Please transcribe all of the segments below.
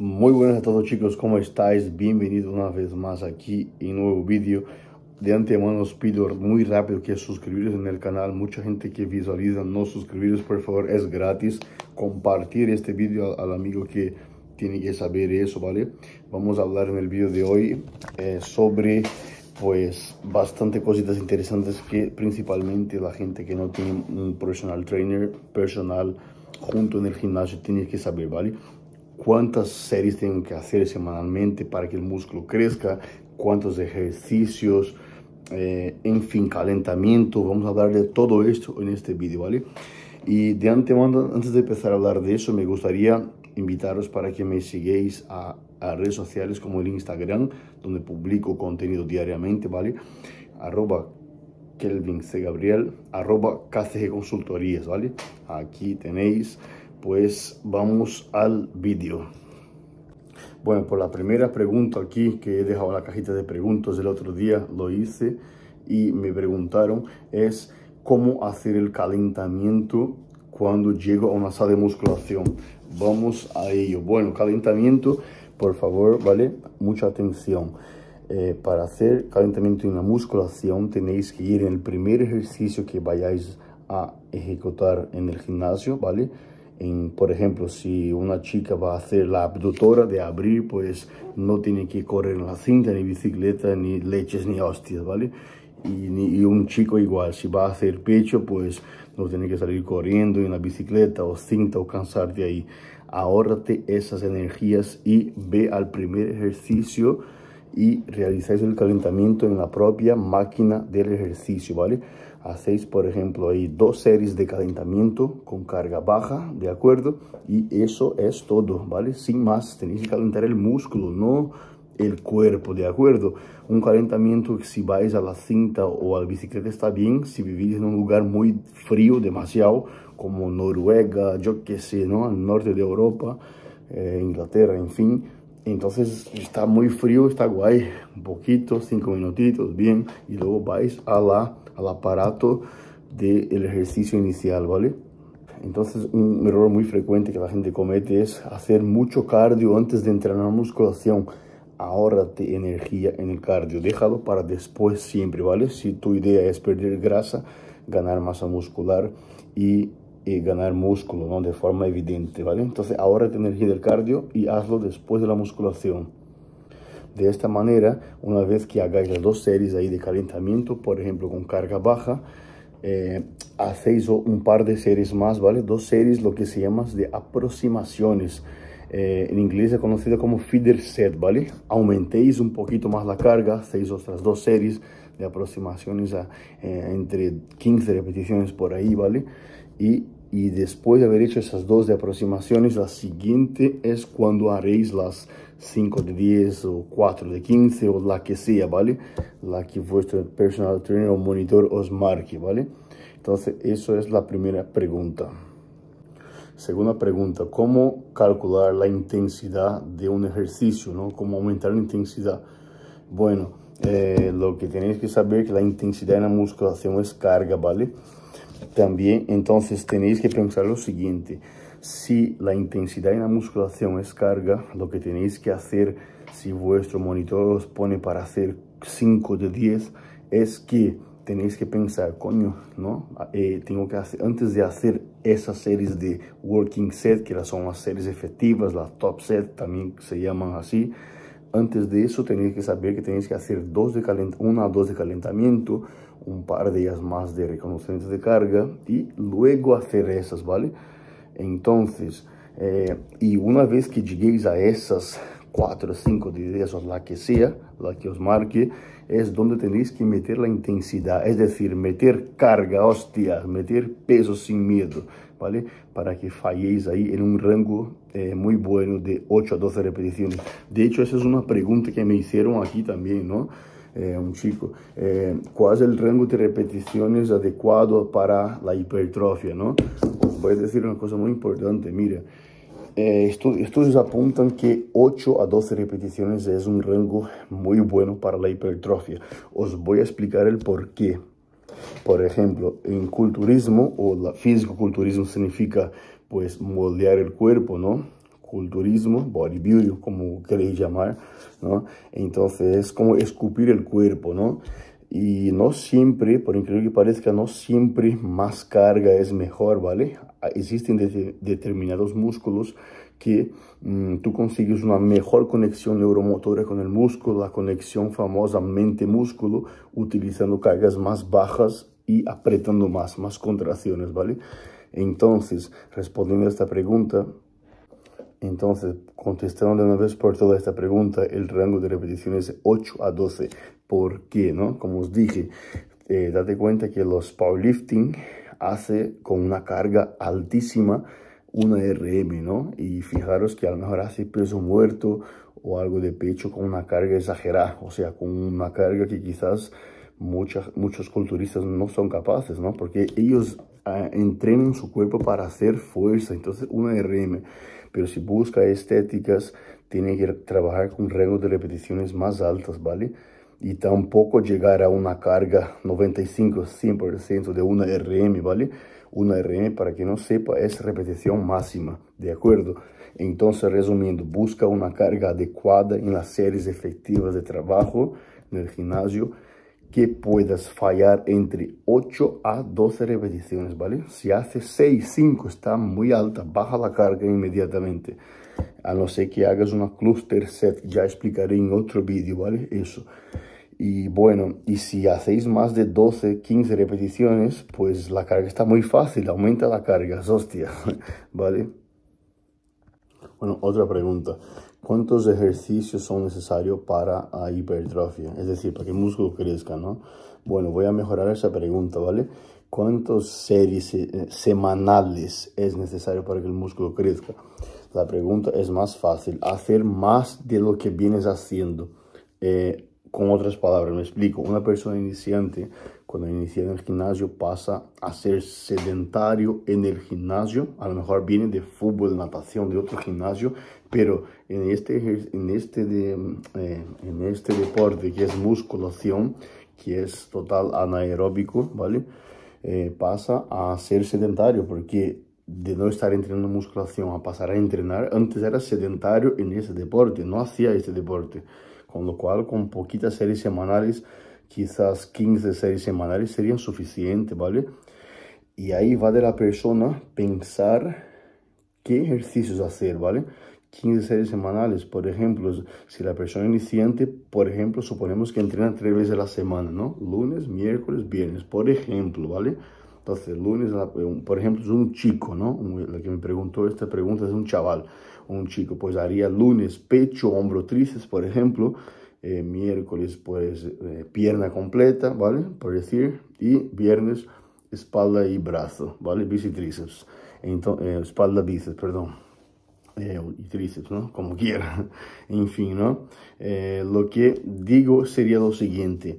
Muy buenas a todos chicos, ¿cómo estáis? Bienvenidos una vez más aquí en nuevo vídeo. De antemano os pido muy rápido que suscribiros en el canal. Mucha gente que visualiza no suscribiros, por favor, es gratis. Compartir este vídeo al amigo que tiene que saber eso, ¿vale? Vamos a hablar en el vídeo de hoy eh, sobre pues bastante cositas interesantes que principalmente la gente que no tiene un personal trainer, personal junto en el gimnasio tiene que saber, ¿vale? cuántas series tengo que hacer semanalmente para que el músculo crezca, cuántos ejercicios, eh, en fin, calentamiento. Vamos a hablar de todo esto en este vídeo, ¿vale? Y de antemano, antes de empezar a hablar de eso, me gustaría invitaros para que me sigáis a, a, redes sociales como el Instagram, donde publico contenido diariamente, ¿vale? Arroba Kelvin Gabriel, arroba KCG Consultorías, ¿vale? Aquí tenéis pues vamos al vídeo. Bueno, por la primera pregunta aquí que he dejado la cajita de preguntas del otro día, lo hice y me preguntaron es cómo hacer el calentamiento cuando llego a una sala de musculación. Vamos a ello. Bueno, calentamiento, por favor, ¿vale? Mucha atención. Eh, para hacer calentamiento en la musculación tenéis que ir en el primer ejercicio que vayáis a ejecutar en el gimnasio, ¿vale? por ejemplo, si una chica va a hacer la abductora de abrir, pues no tiene que correr en la cinta, ni bicicleta, ni leches, ni hostias, ¿vale? Y, un chico igual, si va a hacer pecho, pues no tiene que salir corriendo en la bicicleta o cinta o de ahí. Ahórrate esas energías y ve al primer ejercicio y realizáis el calentamiento en la propia máquina del ejercicio, ¿vale? Hacéis, por ejemplo, ahí dos series de calentamiento con carga baja, ¿de acuerdo? Y eso es todo, ¿vale? Sin más, tenéis que calentar el músculo, no el cuerpo, ¿de acuerdo? Un calentamiento que si vais a la cinta o a la bicicleta está bien, si vivís en un lugar muy frío, demasiado, como Noruega, yo qué sé, ¿no? Al norte de Europa, eh, Inglaterra, en fin. Entonces está muy frío, está guay, un poquito, cinco minutitos, bien, y luego vais a la al aparato del ejercicio inicial, ¿vale? Entonces, un error muy frecuente que la gente comete es hacer mucho cardio antes de entrenar musculación. Ahórrate energía en el cardio, déjalo para después siempre, ¿vale? Si tu idea es perder grasa, ganar masa muscular y eh, ganar músculo, ¿no? De forma evidente, ¿vale? Entonces, ahórrate energía del cardio y hazlo después de la musculación. De esta manera, una vez que hagáis las dos series ahí de calentamiento, por ejemplo, con carga baja, eh, hacéis un par de series más, ¿vale? Dos series, lo que se llama de aproximaciones. Eh, en inglés es conocida como feeder set, ¿vale? Aumentéis un poquito más la carga, hacéis otras dos series de aproximaciones eh, entre 15 repeticiones por ahí, ¿vale? Y y después de haber hecho esas dos de aproximaciones, la siguiente es cuando haréis las 5 de 10 o 4 de 15 o la que sea, ¿vale? La que vuestro personal trainer o monitor os marque, ¿vale? Entonces, eso es la primera pregunta. Segunda pregunta, ¿cómo calcular la intensidad de un ejercicio? ¿no? ¿Cómo aumentar la intensidad? Bueno, eh, lo que tenéis que saber es que la intensidad en la musculación es carga, ¿vale? También entonces tenéis que pensar lo siguiente, si la intensidad en la musculación es carga, lo que tenéis que hacer si vuestro monitor os pone para hacer 5 de 10 es que tenéis que pensar, coño, ¿no? Eh, tengo que hacer, antes de hacer esas series de working set, que son las series efectivas, las top set también se llaman así, Antes de eso tenéis que saber que tenéis que hacer dos de una o dos de calentamiento, un par de ellas más de reconocimiento de carga y luego hacer esas, ¿vale? Entonces, eh, y una vez que lleguéis a esas cuatro, cinco dias o la que sea, la que os marque, es donde tenéis que meter la intensidad, es decir, meter carga, hostia, meter peso sin miedo, ¿vale? Para que falléis ahí en un rango eh, muy bueno de 8 a 12 repeticiones. De hecho, esa es una pregunta que me hicieron aquí también, ¿no? Eh, un chico, eh, ¿cuál es el rango de repeticiones adecuado para la hipertrofia? ¿no? Os voy a decir una cosa muy importante, mira, eh, estudios apuntan que 8 a 12 repeticiones es un rango muy bueno para la hipertrofia. Os voy a explicar el por qué. Por ejemplo, en culturismo o la físico-culturismo significa pues moldear el cuerpo, ¿no? Culturismo, bodybuilding, como queréis llamar, ¿no? Entonces es como escupir el cuerpo, ¿no? Y no siempre, por increíble que parezca, no siempre más carga es mejor, ¿vale? Ah, existen determinados músculos que mm, tú consigues una mejor conexión neuromotora con el músculo, la conexión famosa mente-músculo, utilizando cargas más bajas y apretando más, más contracciones, ¿vale? Entonces, respondiendo a esta pregunta, entonces, contestando de una vez por toda esta pregunta, el rango de repetición es 8 a 12. ¿Por qué? No? Como os dije, eh, date cuenta que los powerlifting hace con una carga altísima una RM, ¿no? Y fijaros que a lo mejor hace peso muerto o algo de pecho con una carga exagerada, o sea, con una carga que quizás muchas, muchos culturistas no son capaces, ¿no? Porque ellos ah, entrenan su cuerpo para hacer fuerza, entonces una RM pero si busca estéticas, tiene que trabajar con rangos de repeticiones más altas, ¿vale? Y tampoco llegar a una carga 95-100% de una RM, ¿vale? Una RM, para que no sepa, es repetición máxima, ¿de acuerdo? Entonces, resumiendo, busca una carga adecuada en las series efectivas de trabajo en el gimnasio que puedas fallar entre 8 a 12 repeticiones, ¿vale? Si hace 6, 5, está muy alta, baja la carga inmediatamente. A no ser que hagas una cluster set, ya explicaré en otro vídeo, ¿vale? Eso. Y bueno, y si hacéis más de 12, 15 repeticiones, pues la carga está muy fácil, aumenta la carga, hostia, ¿vale? Bueno, otra pregunta cuántos ejercicios son necesarios para la hipertrofia, es decir, para que el músculo crezca, ¿no? Bueno, voy a mejorar esa pregunta, ¿vale? ¿Cuántos series eh, semanales es necesario para que el músculo crezca? La pregunta es más fácil, hacer más de lo que vienes haciendo. Eh, con otras palabras, me explico, una persona iniciante cuando inicia en el gimnasio pasa a ser sedentario en el gimnasio, a lo mejor viene de fútbol, de natación, de otro gimnasio pero en este, en este, de, eh, en este deporte que es musculación, que es total anaeróbico, ¿vale? Eh, pasa a ser sedentario, porque de no estar entrenando musculación a pasar a entrenar, antes era sedentario en ese deporte, no hacía este deporte. Con lo cual, con poquitas series semanales, quizás 15 series semanales serían suficientes, ¿vale? Y ahí va de la persona pensar qué ejercicios hacer, ¿vale? 15 series semanales. Por ejemplo, si la persona iniciante, por ejemplo, suponemos que entrena tres veces a la semana, ¿no? Lunes, miércoles, viernes, por ejemplo, ¿vale? Entonces, lunes, eh, por ejemplo, es un chico, ¿no? La que me preguntó esta pregunta es un chaval, un chico. Pues haría lunes pecho, hombro, tríceps, por ejemplo. Eh, miércoles, pues eh, pierna completa, ¿vale? Por decir. Y viernes, espalda y brazo, ¿vale? Bici tríceps. Entonces, espalda, bíceps, perdón. Eh, y tríceps, ¿no? Como quiera. en fin, ¿no? Eh, lo que digo sería lo siguiente.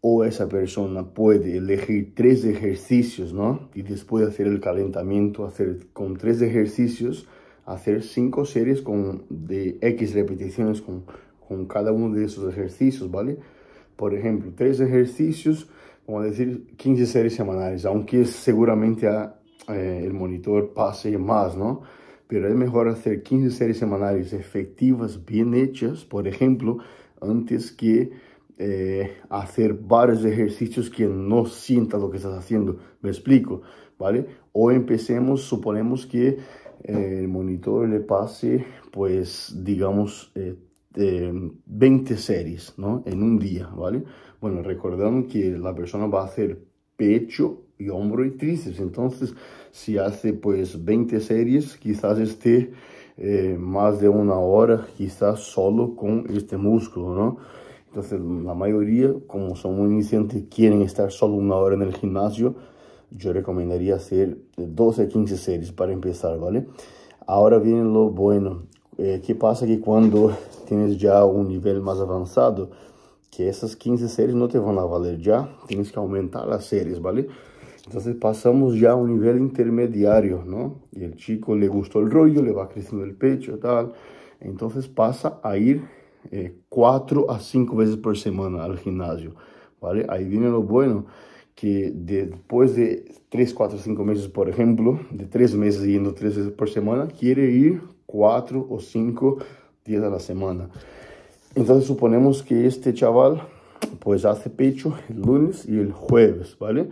O esa persona puede elegir tres ejercicios, ¿no? Y después de hacer el calentamiento, hacer con tres ejercicios, hacer cinco series con, de X repeticiones con, con cada uno de esos ejercicios, ¿vale? Por ejemplo, tres ejercicios, vamos a decir 15 series semanales, aunque seguramente ah, eh, el monitor pase más, ¿no? pero es mejor hacer 15 series semanales efectivas, bien hechas, por ejemplo, antes que eh, hacer varios ejercicios que no sienta lo que estás haciendo. Me explico, ¿vale? O empecemos, suponemos que eh, el monitor le pase, pues, digamos, 20 eh, series, ¿no? En un día, ¿vale? Bueno, recordando que la persona va a hacer pecho y hombro y tríceps. Entonces, si hace pues 20 series, quizás esté eh, más de una hora, quizás solo con este músculo, ¿no? Entonces, la mayoría, como son muy iniciantes, quieren estar solo una hora en el gimnasio. Yo recomendaría hacer 12 a 15 series para empezar, ¿vale? Ahora viene lo bueno. Eh, ¿Qué pasa que cuando tienes ya un nivel más avanzado, que essas 15 séries não te vão valer já, tens que aumentar as séries, vale? Entonces pasamos ya a un nivel intermediario, ¿no? Y el chico le gustó el rollo, le va creciendo el pecho, tal. Entonces pasa a ir eh, cuatro a cinco veces por semana al gimnasio, ¿vale? Ahí viene lo bueno, que después de tres, cuatro, cinco meses, por ejemplo, de tres meses yendo tres veces por semana, quiere ir cuatro o cinco días a la semana. Entonces suponemos que este chaval pues hace pecho el lunes y el jueves, ¿vale?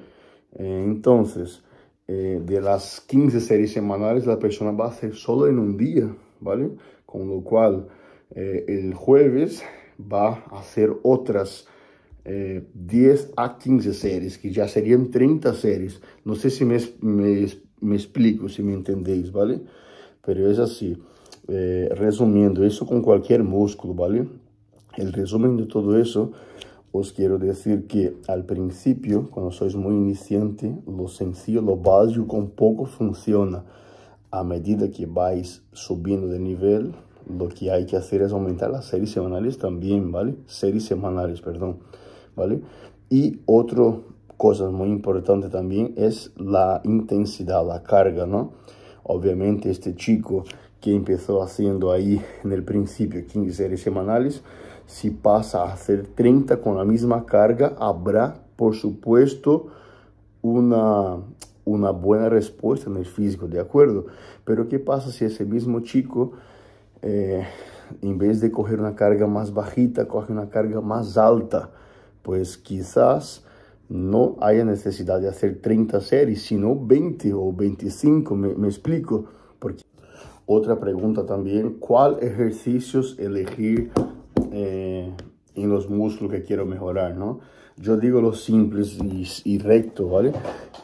entonces, eh, de las 15 series semanales, la persona va a hacer solo en un día, ¿vale? Con lo cual, eh, el jueves va a hacer otras 10 eh, a 15 series, que ya serían 30 series. No sé si me, me, me explico, si me entendéis, ¿vale? Pero es así. resumiendo, eso con cualquier músculo, ¿vale? El resumen de todo eso os quiero decir que al principio, cuando sois muy iniciante, lo sencillo, lo básico con poco funciona. A medida que vais subiendo de nivel, lo que hay que hacer es aumentar las series semanales también, ¿vale? Series semanales, perdón, ¿vale? Y otra cosa muy importante también es la intensidad, la carga, ¿no? Obviamente este chico que empezó haciendo ahí en el principio 15 series semanales, si pasa a hacer 30 con la misma carga, habrá, por supuesto, una, una buena respuesta en el físico, ¿de acuerdo? Pero ¿qué pasa si ese mismo chico, eh, en vez de coger una carga más bajita, coge una carga más alta? Pues quizás no haya necesidad de hacer 30 series, sino 20 o 25, me, explico. Porque otra pregunta también, ¿cuál ejercicios elegir eh, en los músculos que quiero mejorar, ¿no? Yo digo lo simples y, recto, ¿vale?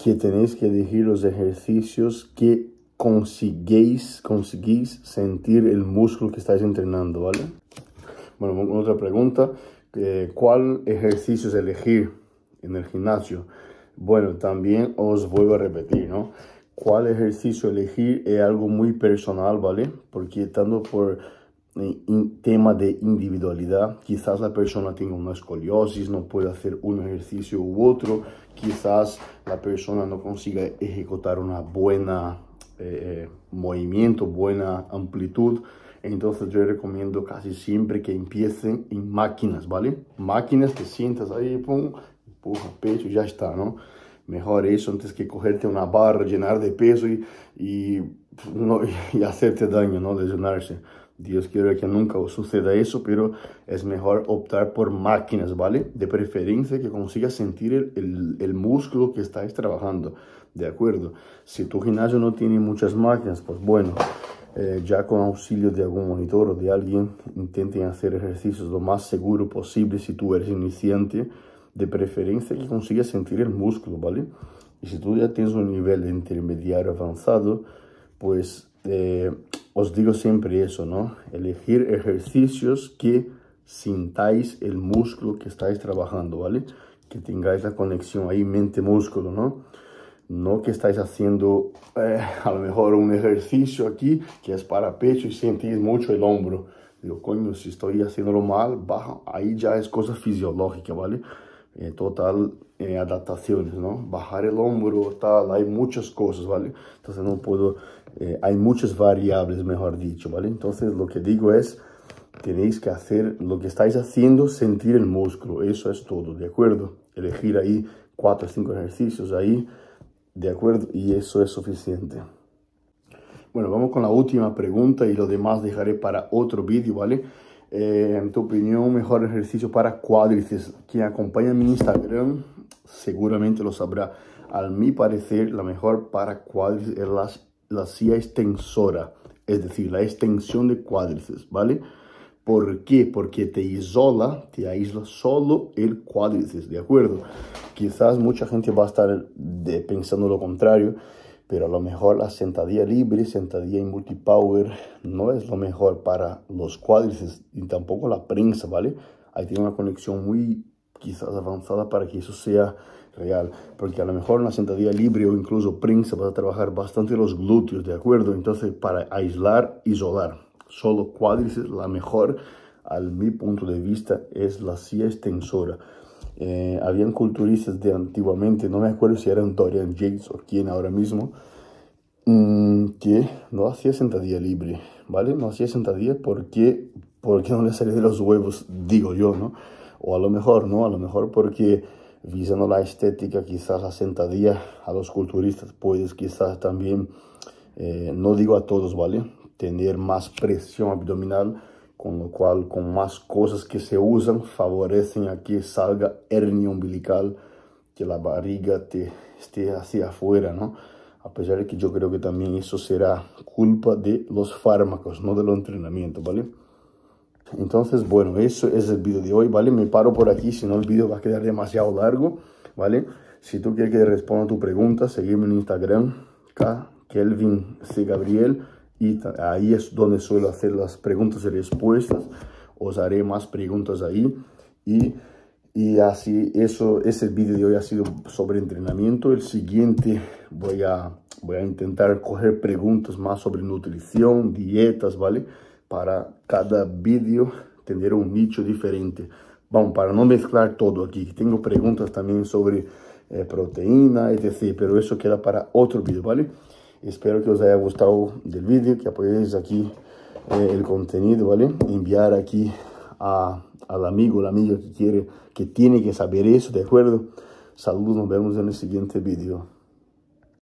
Que tenéis que elegir los ejercicios que consiguéis, conseguís sentir el músculo que estáis entrenando, ¿vale? Bueno, otra pregunta. Eh, ¿Cuál ¿Cuál es elegir en el gimnasio? Bueno, también os vuelvo a repetir, ¿no? ¿Cuál ejercicio elegir es algo muy personal, ¿vale? Porque tanto por en eh, tema de individualidad. Quizás la persona tenga una escoliosis, no puede hacer un ejercicio u otro. Quizás la persona no consiga ejecutar una buena eh, movimiento, buena amplitud. Entonces yo recomiendo casi siempre que empiecen en máquinas, ¿vale? Máquinas, te sientas ahí, pum, empuja pecho y ya está, ¿no? Mejor eso antes que cogerte una barra, llenar de peso y, y, no, y hacerte daño, ¿no? llenarse Dios quiere que nunca os suceda eso, pero es mejor optar por máquinas, ¿vale? De preferencia que consigas sentir el, músculo que estáis trabajando, ¿de acuerdo? Si tu gimnasio no tiene muchas máquinas, pues bueno, eh, ya con auxilio de algún monitor o de alguien, intenten hacer ejercicios lo más seguro posible si tú eres iniciante, de preferencia que consigas sentir el músculo, ¿vale? Y si tú ya tienes un nivel intermediario avanzado, pues... Eh, os digo siempre eso, ¿no? Elegir ejercicios que sintáis el músculo que estáis trabajando, ¿vale? Que tengáis la conexión ahí mente-músculo, ¿no? No que estáis haciendo eh, a lo mejor un ejercicio aquí que es para pecho y sentís mucho el hombro. Digo, coño, si estoy haciéndolo mal, baja. Ahí ya es cosa fisiológica, ¿vale? en eh, total, adaptaciones, ¿no? Bajar el hombro, tal, hay muchas cosas, ¿vale? Entonces no puedo, eh, hay muchas variables, mejor dicho, ¿vale? Entonces lo que digo es, tenéis que hacer lo que estáis haciendo, sentir el músculo, eso es todo, ¿de acuerdo? Elegir ahí cuatro o cinco ejercicios ahí, ¿de acuerdo? Y eso es suficiente. Bueno, vamos con la última pregunta y lo demás dejaré para otro vídeo, ¿vale? Eh, en tu opinión, mejor ejercicio para cuádriceps que acompaña mi Instagram seguramente lo sabrá. Al mi parecer, la mejor para cuádriceps es la, la silla extensora, es decir, la extensión de cuádriceps, ¿vale? ¿Por qué? Porque te isola, te aísla solo el cuádriceps, ¿de acuerdo? Quizás mucha gente va a estar pensando lo contrario, pero a lo mejor la sentadilla libre, sentadilla en multipower, no es lo mejor para los cuádriceps y tampoco la prensa, ¿vale? Ahí tiene una conexión muy quizás avanzada para que eso sea real. Porque a lo mejor una sentadilla libre o incluso prince va a trabajar bastante los glúteos, ¿de acuerdo? Entonces, para aislar, isolar. Solo cuádriceps, la mejor, al mi punto de vista, es la silla extensora. Eh, habían culturistas de antiguamente, no me acuerdo si eran Dorian Yates o quién ahora mismo, mm, que no hacía sentadilla libre, ¿vale? No hacía sentadilla porque, porque no le salía de los huevos, digo yo, ¿no? O a lo mejor, ¿no? A lo mejor porque visando la estética, quizás la sentadilla a los culturistas, puedes quizás también, eh, no digo a todos, ¿vale? Tener más presión abdominal, con lo cual con más cosas que se usan favorecen a que salga hernia umbilical, que la barriga te esté hacia afuera, ¿no? A pesar de que yo creo que también eso será culpa de los fármacos, no de los entrenamientos, ¿vale? Entonces, bueno, eso es el video de hoy, ¿vale? Me paro por aquí, si no el video va a quedar demasiado largo, ¿vale? Si tú quieres que responda a tu pregunta, seguirme en Instagram, Kelvin C. Gabriel, y ahí es donde suelo hacer las preguntas y respuestas. Os haré más preguntas ahí. Y, así, eso, ese video de hoy ha sido sobre entrenamiento. El siguiente voy voy a intentar coger preguntas más sobre nutrición, dietas, ¿vale? para cada vídeo tener un nicho diferente. vamos para no mezclar todo aquí, tengo preguntas también sobre eh, proteína, etc. Pero eso queda para otro vídeo, ¿vale? Espero que os haya gustado el vídeo, que apoyéis aquí eh, el contenido, ¿vale? Enviar aquí al amigo, la amiga que quiere, que tiene que saber eso, ¿de acuerdo? Saludos, nos vemos en el siguiente vídeo.